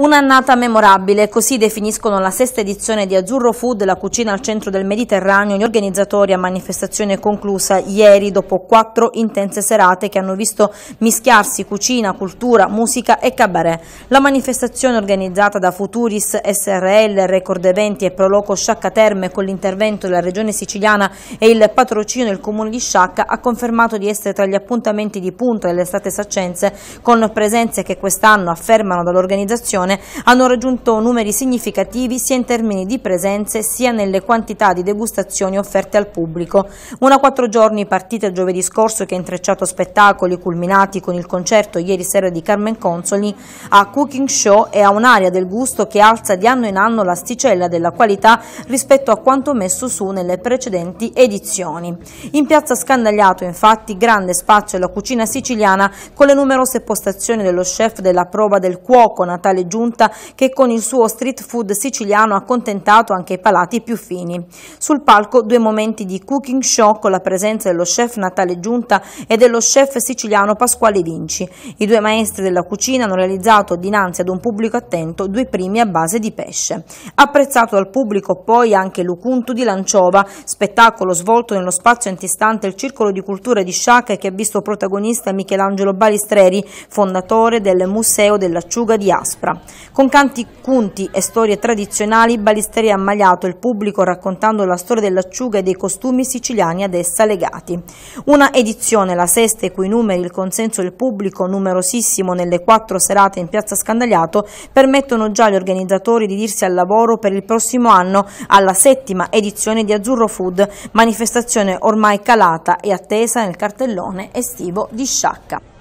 Un'annata memorabile, così definiscono la sesta edizione di Azzurro Food, la cucina al centro del Mediterraneo, gli organizzatori a manifestazione conclusa ieri dopo quattro intense serate che hanno visto mischiarsi cucina, cultura, musica e cabaret. La manifestazione organizzata da Futuris SRL, Record Eventi e Proloco Sciacca Terme con l'intervento della regione siciliana e il patrocino del comune di Sciacca ha confermato di essere tra gli appuntamenti di punta dell'estate saccense con presenze che quest'anno affermano dall'organizzazione produzione hanno raggiunto numeri significativi sia in termini di presenze sia nelle quantità di degustazioni offerte al pubblico. Una quattro giorni partita giovedì scorso che ha intrecciato spettacoli culminati con il concerto ieri sera di Carmen Consoli a cooking show e a un'area del gusto che alza di anno in anno l'asticella della qualità rispetto a quanto messo su nelle precedenti edizioni. In piazza Scandagliato infatti grande spazio alla cucina siciliana con le numerose postazioni dello chef della prova del cuoco Natale Giulio giunta che con il suo street food siciliano ha contentato anche i palati più fini. Sul palco due momenti di cooking show con la presenza dello chef Natale Giunta e dello chef siciliano Pasquale Vinci. I due maestri della cucina hanno realizzato dinanzi ad un pubblico attento due primi a base di pesce. Apprezzato dal pubblico poi anche Lucuntu di Lanciova, spettacolo svolto nello spazio antistante il Circolo di Cultura di Sciacca che ha visto protagonista Michelangelo Balistreri, fondatore del Museo dell'Acciuga di Aspra. Con canti, conti e storie tradizionali, Balisteri ha ammaliato il pubblico raccontando la storia dell'acciuga e dei costumi siciliani ad essa legati. Una edizione, la sesta, i cui numeri il consenso del pubblico, numerosissimo nelle quattro serate in Piazza Scandagliato, permettono già agli organizzatori di dirsi al lavoro per il prossimo anno alla settima edizione di Azzurro Food, manifestazione ormai calata e attesa nel cartellone estivo di Sciacca.